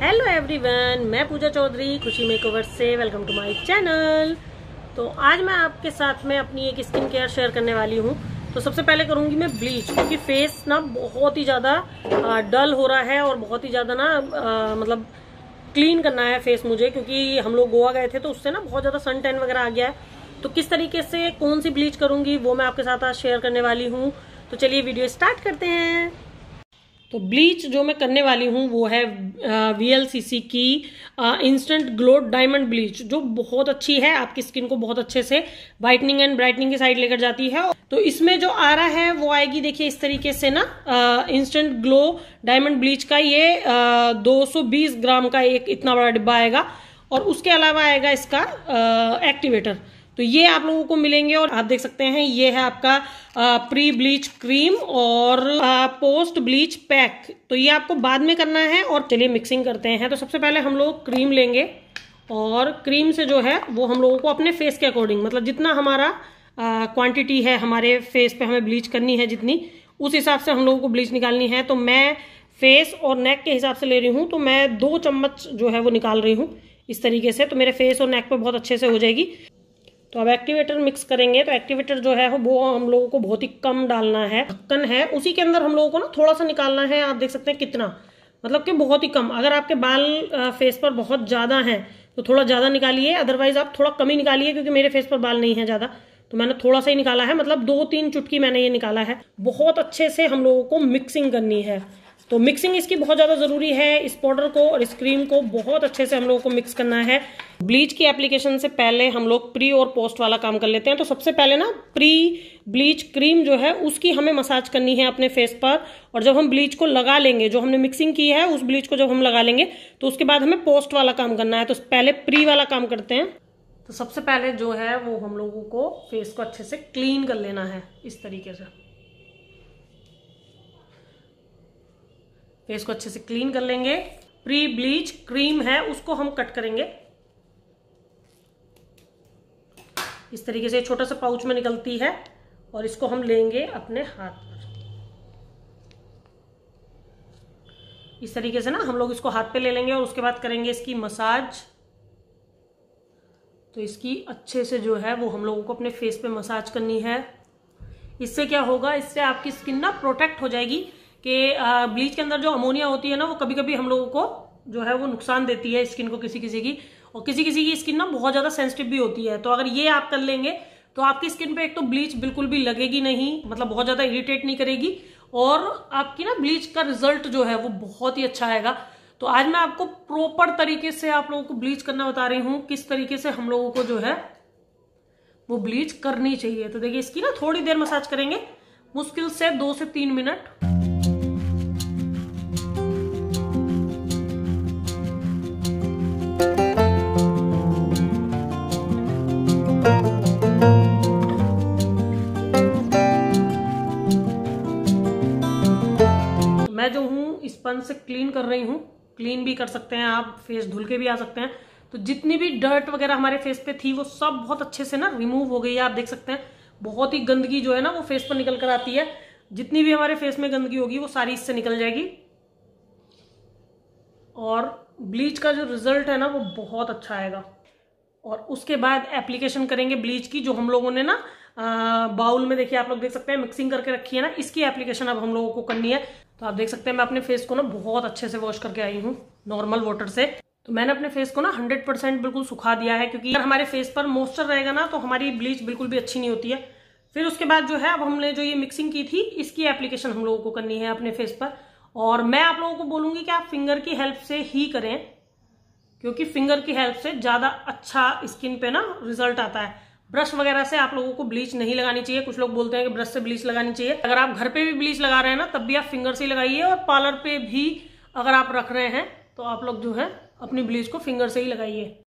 hello everyone मैं पूजा चौधरी खुशी makeover से वेलकम टू माय चैनल तो आज मैं आपके साथ में अपनी एक स्किन केयर शेयर करने वाली हूँ तो सबसे पहले करूँगी मैं ब्लीच क्योंकि फेस ना बहुत ही ज़्यादा डल हो रहा है और बहुत ही ज़्यादा ना आ, मतलब क्लीन करना है फेस मुझे क्योंकि हम लोग गोवा गए थे तो उससे ना बहुत ज़्यादा सन टैन वगैरह आ गया है तो किस तरीके से कौन सी ब्लीच करूंगी वो मैं आपके साथ आज शेयर करने वाली हूँ तो चलिए वीडियो स्टार्ट करते हैं तो ब्लीच जो मैं करने वाली हूँ वो है वी की इंस्टेंट ग्लो डायमंड ब्लीच जो बहुत अच्छी है आपकी स्किन को बहुत अच्छे से वाइटनिंग एंड ब्राइटनिंग की साइड लेकर जाती है तो इसमें जो आ रहा है वो आएगी देखिए इस तरीके से ना इंस्टेंट ग्लो डायमंड ब्लीच का ये दो ग्राम का एक इतना बड़ा डिब्बा आएगा और उसके अलावा आएगा इसका एक्टिवेटर तो ये आप लोगों को मिलेंगे और आप देख सकते हैं ये है आपका प्री ब्लीच क्रीम और पोस्ट ब्लीच पैक तो ये आपको बाद में करना है और चलिए मिक्सिंग करते हैं तो सबसे पहले हम लोग क्रीम लेंगे और क्रीम से जो है वो हम लोगों को अपने फेस के अकॉर्डिंग मतलब जितना हमारा क्वांटिटी है हमारे फेस पे हमें ब्लीच करनी है जितनी उस हिसाब से हम लोगों को ब्लीच निकालनी है तो मैं फेस और नेक के हिसाब से ले रही हूँ तो मैं दो चम्मच जो है वो निकाल रही हूँ इस तरीके से तो मेरे फेस और नेक पे बहुत अच्छे से हो जाएगी तो अब एक्टिवेटर मिक्स करेंगे तो एक्टिवेटर जो है वो हम लोगों को बहुत ही कम डालना है ढक्कन है उसी के अंदर हम लोगों को ना थोड़ा सा निकालना है आप देख सकते हैं कितना मतलब कि बहुत ही कम अगर आपके बाल फेस पर बहुत ज़्यादा हैं तो थोड़ा ज़्यादा निकालिए अदरवाइज आप थोड़ा कम ही निकालिए क्योंकि मेरे फेस पर बाल नहीं है ज़्यादा तो मैंने थोड़ा सा ही निकाला है मतलब दो तीन चुटकी मैंने ये निकाला है बहुत अच्छे से हम लोगों को मिक्सिंग करनी है तो मिक्सिंग इसकी बहुत ज़्यादा ज़रूरी है इस पाउडर को और इस क्रीम को बहुत अच्छे से हम लोगों को मिक्स करना है ब्लीच की एप्लीकेशन से पहले हम लोग प्री और पोस्ट वाला काम कर लेते हैं तो सबसे पहले ना प्री ब्लीच क्रीम जो है उसकी हमें मसाज करनी है अपने फेस पर और जब हम ब्लीच को लगा लेंगे जो हमने मिक्सिंग की है उस ब्लीच को जब हम लगा लेंगे तो उसके बाद हमें पोस्ट वाला काम करना है तो पहले प्री वाला काम करते हैं तो सबसे पहले जो है वो हम लोगों को फेस को अच्छे से क्लीन कर लेना है इस तरीके से फेस को अच्छे से क्लीन कर लेंगे प्री ब्लीच क्रीम है उसको हम कट करेंगे इस तरीके से छोटा सा पाउच में निकलती है और इसको हम लेंगे अपने हाथ पर इस तरीके से ना हम लोग इसको हाथ पे ले लेंगे और उसके बाद करेंगे इसकी मसाज तो इसकी अच्छे से जो है वो हम लोगों को अपने फेस पे मसाज करनी है इससे क्या होगा इससे आपकी स्किन ना प्रोटेक्ट हो जाएगी कि ब्लीच के अंदर जो अमोनिया होती है ना वो कभी कभी हम लोगों को जो है वो नुकसान देती है स्किन को किसी किसी की और किसी किसी की स्किन ना बहुत ज़्यादा सेंसिटिव भी होती है तो अगर ये आप कर लेंगे तो आपकी स्किन पे एक तो ब्लीच बिल्कुल भी लगेगी नहीं मतलब बहुत ज़्यादा इरिटेट नहीं करेगी और आपकी ना ब्लीच का रिजल्ट जो है वो बहुत ही अच्छा आएगा तो आज मैं आपको प्रॉपर तरीके से आप लोगों को ब्लीच करना बता रही हूँ किस तरीके से हम लोगों को जो है वो ब्लीच करनी चाहिए तो देखिए इसकी ना थोड़ी देर मसाज करेंगे मुश्किल से दो से तीन मिनट से क्लीन कर रही हूँ क्लीन भी कर सकते हैं आप फेस धुल के भी आ सकते हैं तो जितनी भी डर्ट वगैरह हमारे फेस पे थी वो सब बहुत अच्छे से ना रिमूव हो गई है आप देख सकते हैं बहुत ही गंदगी जो है ना वो फेस पर निकल कर आती है जितनी भी हमारे फेस में गंदगी होगी वो सारी इससे निकल जाएगी और ब्लीच का जो रिजल्ट है ना वो बहुत अच्छा आएगा और उसके बाद एप्लीकेशन करेंगे ब्लीच की जो हम लोगों ने ना बाउल में देखिए आप लोग देख सकते हैं मिक्सिंग करके रखी है ना इसकी एप्लीकेशन अब हम लोगों को करनी है तो आप देख सकते हैं मैं अपने फेस को ना बहुत अच्छे से वॉश करके आई हूँ नॉर्मल वाटर से तो मैंने अपने फेस को ना 100 परसेंट बिल्कुल सुखा दिया है क्योंकि अगर हमारे फेस पर मॉइस्चर रहेगा ना तो हमारी ब्लीच बिल्कुल भी अच्छी नहीं होती है फिर उसके बाद जो है अब हमने जो ये मिक्सिंग की थी इसकी एप्लीकेशन हम लोगों को करनी है अपने फेस पर और मैं आप लोगों को बोलूँगी कि आप फिंगर की हेल्प से ही करें क्योंकि फिंगर की हेल्प से ज़्यादा अच्छा स्किन पे ना रिजल्ट आता है ब्रश वगैरह से आप लोगों को ब्लीच नहीं लगानी चाहिए कुछ लोग बोलते हैं कि ब्रश से ब्लीच लगानी चाहिए अगर आप घर पे भी ब्लीच लगा रहे हैं ना तब भी आप फिंगर से लगाइए और पार्लर पे भी अगर आप रख रहे हैं तो आप लोग जो है अपनी ब्लीच को फिंगर से ही लगाइए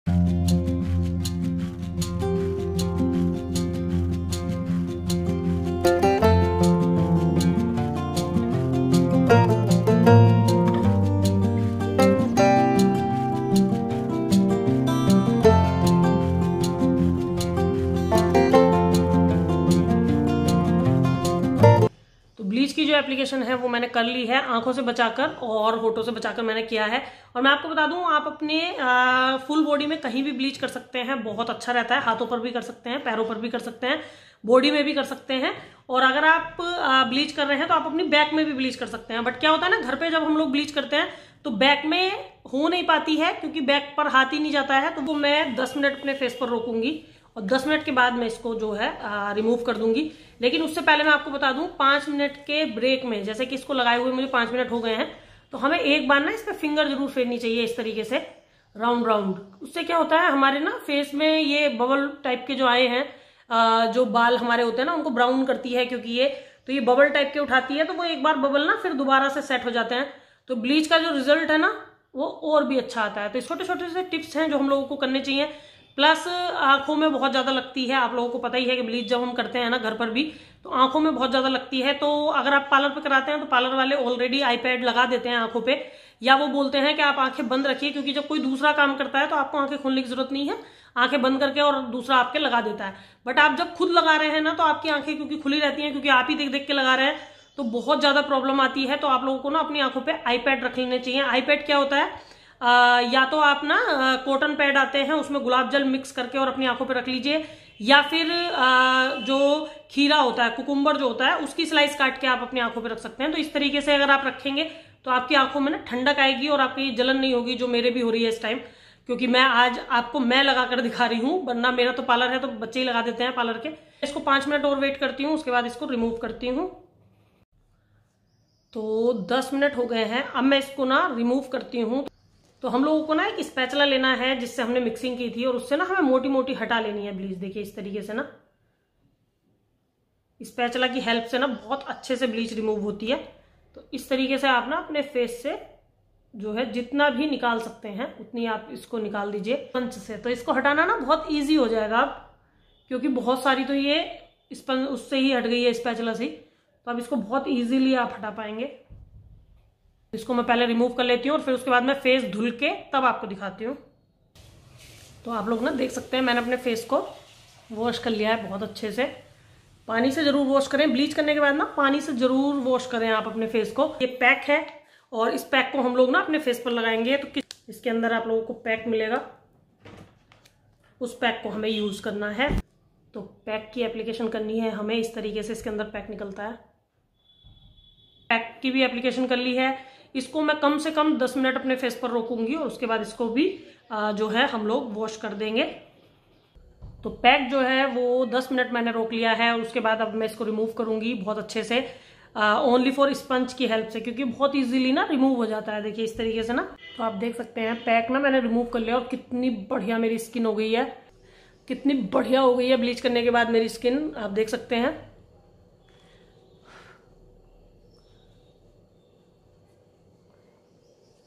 प्रिपरेशन है वो मैंने कर ली है आंखों से बचाकर और होठों से बचाकर मैंने किया है और मैं आपको बता दूं आप अपने आ, फुल बॉडी में कहीं भी ब्लीच कर सकते हैं बहुत अच्छा रहता है हाथों पर भी कर सकते हैं पैरों पर भी कर सकते हैं बॉडी में भी कर सकते हैं और अगर आप आ, ब्लीच कर रहे हैं तो आप अपनी बैक में भी ब्लीच कर सकते हैं बट क्या होता है ना घर पर जब हम लोग ब्लीच करते हैं तो बैक में हो नहीं पाती है क्योंकि बैक पर हाथ ही नहीं जाता है तो वो मैं दस मिनट अपने फेस पर रोकूंगी और 10 मिनट के बाद मैं इसको जो है रिमूव कर दूंगी लेकिन उससे पहले मैं आपको बता दूं पांच मिनट के ब्रेक में जैसे कि इसको लगाए हुए मुझे पांच मिनट हो गए हैं तो हमें एक बार ना इस पर फिंगर जरूर फेरनी चाहिए इस तरीके से राउंड राउंड उससे क्या होता है हमारे ना फेस में ये बबल टाइप के जो आए हैं जो बाल हमारे होते हैं ना उनको ब्राउन करती है क्योंकि ये तो ये बबल टाइप के उठाती है तो वो एक बार बबल ना फिर दोबारा से सेट हो जाते हैं तो ब्लीच का जो रिजल्ट है ना वो और भी अच्छा आता है तो छोटे छोटे से टिप्स हैं जो हम लोगों को करने चाहिए प्लस आंखों में बहुत ज़्यादा लगती है आप लोगों को पता ही है कि ब्लीच जब हम करते हैं ना घर पर भी तो आंखों में बहुत ज़्यादा लगती है तो अगर आप पार्लर पर कराते हैं तो पार्लर वाले ऑलरेडी आईपैड लगा देते हैं आंखों पे या वो बोलते हैं कि आप आंखें बंद रखिए क्योंकि जब कोई दूसरा काम करता है तो आपको आंखें खोलने की जरूरत नहीं है आंखें बंद करके और दूसरा आपके लगा देता है बट आप जब खुद लगा रहे हैं ना तो आपकी आंखें क्योंकि खुली रहती हैं क्योंकि आप ही देख देख के लगा रहे हैं तो बहुत ज़्यादा प्रॉब्लम आती है तो आप लोगों को ना अपनी आंखों पर आईपैड रख लेने चाहिए आईपैड क्या होता है आ, या तो आप ना कॉटन पैड आते हैं उसमें गुलाब जल मिक्स करके और अपनी आंखों पर रख लीजिए या फिर आ, जो खीरा होता है कुकुम्बर जो होता है उसकी स्लाइस काट के आप अपनी आंखों पर रख सकते हैं तो इस तरीके से अगर आप रखेंगे तो आपकी आंखों में ना ठंडक आएगी और आपकी जलन नहीं होगी जो मेरे भी हो रही है इस टाइम क्योंकि मैं आज आपको मैं लगा कर दिखा रही हूँ वरना मेरा तो पार्लर है तो बच्चे ही लगा देते हैं पार्लर के इसको पांच मिनट और वेट करती हूँ उसके बाद इसको रिमूव करती हूँ तो दस मिनट हो गए हैं अब मैं इसको ना रिमूव करती हूँ तो हम लोगों को ना एक स्पैचला लेना है जिससे हमने मिक्सिंग की थी और उससे ना हमें मोटी मोटी हटा लेनी है ब्लीच देखिए इस तरीके से ना स्पैचला की हेल्प से ना बहुत अच्छे से ब्लीच रिमूव होती है तो इस तरीके से आप ना अपने फेस से जो है जितना भी निकाल सकते हैं उतनी आप इसको निकाल दीजिए पंच से तो इसको हटाना ना बहुत ईजी हो जाएगा आप क्योंकि बहुत सारी तो ये स्पन उससे ही हट गई है स्पैचला से तो अब इसको बहुत ईजीली आप हटा पाएंगे इसको मैं पहले रिमूव कर लेती हूँ और फिर उसके बाद मैं फेस धुल के तब आपको दिखाती हूँ तो आप लोग ना देख सकते हैं मैंने अपने फेस को वॉश कर लिया है बहुत अच्छे से पानी से ज़रूर वॉश करें ब्लीच करने के बाद ना पानी से ज़रूर वॉश करें आप अपने फेस को ये पैक है और इस पैक को हम लोग ना अपने फेस पर लगाएंगे तो किस इसके अंदर आप लोगों को पैक मिलेगा उस पैक को हमें यूज़ करना है तो पैक की एप्लीकेशन करनी है हमें इस तरीके से इसके अंदर पैक निकलता है पैक की भी एप्लीकेशन कर ली है इसको मैं कम से कम दस मिनट अपने फेस पर रोकूंगी और उसके बाद इसको भी जो है हम लोग वॉश कर देंगे तो पैक जो है वो दस मिनट मैंने रोक लिया है और उसके बाद अब मैं इसको रिमूव करूंगी बहुत अच्छे से ओनली फॉर स्पंज की हेल्प से क्योंकि बहुत इजीली ना रिमूव हो जाता है देखिए इस तरीके से ना तो आप देख सकते हैं पैक ना मैंने रिमूव कर लिया और कितनी बढ़िया मेरी स्किन हो गई है कितनी बढ़िया हो गई है ब्लीच करने के बाद मेरी स्किन आप देख सकते हैं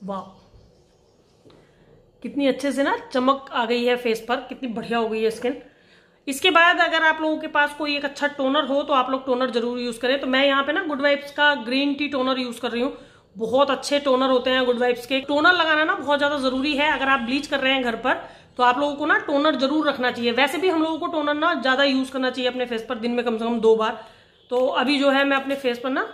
वाह कितनी अच्छे से ना चमक आ गई है फेस पर कितनी बढ़िया हो गई है स्किन इसके बाद अगर आप लोगों के पास कोई एक अच्छा टोनर हो तो आप लोग टोनर जरूर यूज़ करें तो मैं यहाँ पे ना गुड वाइब्स का ग्रीन टी टोनर यूज़ कर रही हूँ बहुत अच्छे टोनर होते हैं गुड वाइब्स के टोनर लगाना ना बहुत ज़्यादा ज़रूरी है अगर आप ब्लीच कर रहे हैं घर पर तो आप लोगों को ना टोनर जरूर रखना चाहिए वैसे भी हम लोगों को टोनर ना ज़्यादा यूज़ करना चाहिए अपने फेस पर दिन में कम से कम दो बार तो अभी जो है मैं अपने फेस पर ना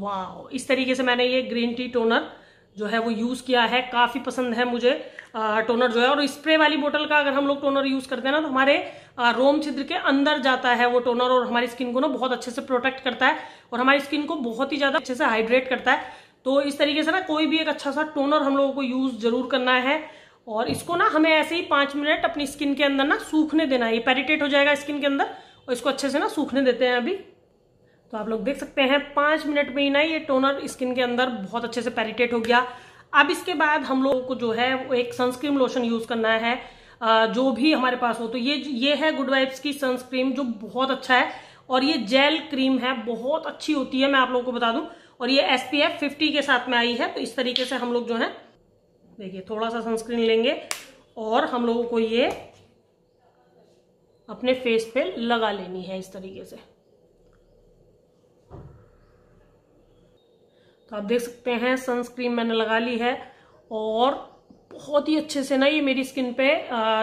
वाह इस तरीके से मैंने ये ग्रीन टी टोनर जो है वो यूज़ किया है काफ़ी पसंद है मुझे आ, टोनर जो है और स्प्रे वाली बोतल का अगर हम लोग टोनर यूज़ करते हैं ना तो हमारे आ, रोम छिद्र के अंदर जाता है वो टोनर और हमारी स्किन को ना बहुत अच्छे से प्रोटेक्ट करता है और हमारी स्किन को बहुत ही ज़्यादा अच्छे से हाइड्रेट करता है तो इस तरीके से ना कोई भी एक अच्छा सा टोनर हम लोगों को यूज़ ज़रूर करना है और इसको ना हमें ऐसे ही पाँच मिनट अपनी स्किन के अंदर ना सूखने देना है ये पेरिटेट हो जाएगा स्किन के अंदर और इसको अच्छे से ना सूखने देते हैं अभी तो आप लोग देख सकते हैं पांच मिनट में ही ना ये टोनर स्किन के अंदर बहुत अच्छे से पेरिटेट हो गया अब इसके बाद हम लोगों को जो है वो एक सनस्क्रीन लोशन यूज़ करना है जो भी हमारे पास हो तो ये ये है गुड वाइब्स की सनस्क्रीन जो बहुत अच्छा है और ये जेल क्रीम है बहुत अच्छी होती है मैं आप लोगों को बता दूं और ये एस पी एफ फिफ्टी के साथ में आई है तो इस तरीके से हम लोग जो है देखिए थोड़ा सा सनस्क्रीन लेंगे और हम लोगों को ये अपने फेस पे लगा लेनी है इस तरीके से तो आप देख सकते हैं सनस्क्रीन मैंने लगा ली है और बहुत ही अच्छे से ना ये मेरी स्किन पे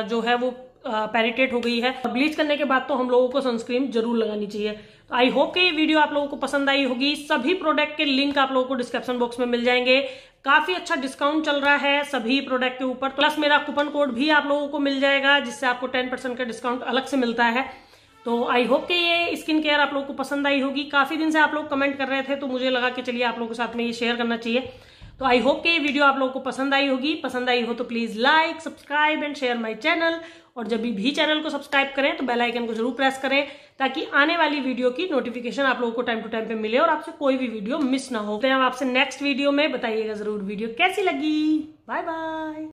जो है वो पैरिटेट हो गई है ब्लीच करने के बाद तो हम लोगों को सनस्क्रीन जरूर लगानी चाहिए आई होप कि ये वीडियो आप लोगों को पसंद आई होगी सभी प्रोडक्ट के लिंक आप लोगों को डिस्क्रिप्शन बॉक्स में मिल जाएंगे काफी अच्छा डिस्काउंट चल रहा है सभी प्रोडक्ट के ऊपर प्लस मेरा कूपन कोड भी आप लोगों को मिल जाएगा जिससे आपको टेन परसेंट का डिस्काउंट अलग से मिलता है तो आई होप कि ये स्किन केयर आप लोग को पसंद आई होगी काफ़ी दिन से आप लोग कमेंट कर रहे थे तो मुझे लगा कि चलिए आप लोगों के साथ में ये शेयर करना चाहिए तो आई होप कि ये वीडियो आप लोगों को पसंद आई होगी पसंद आई हो तो please like subscribe and share my channel और जब भी चैनल को सब्सक्राइब करें तो बेल आइकन को जरूर प्रेस करें ताकि आने वाली वीडियो की नोटिफिकेशन आप लोगों को टाइम टू टाइम पे मिले और आपसे कोई भी वीडियो मिस ना हो तो हम आपसे नेक्स्ट वीडियो में बताइएगा जरूर वीडियो कैसी लगी बाय बाय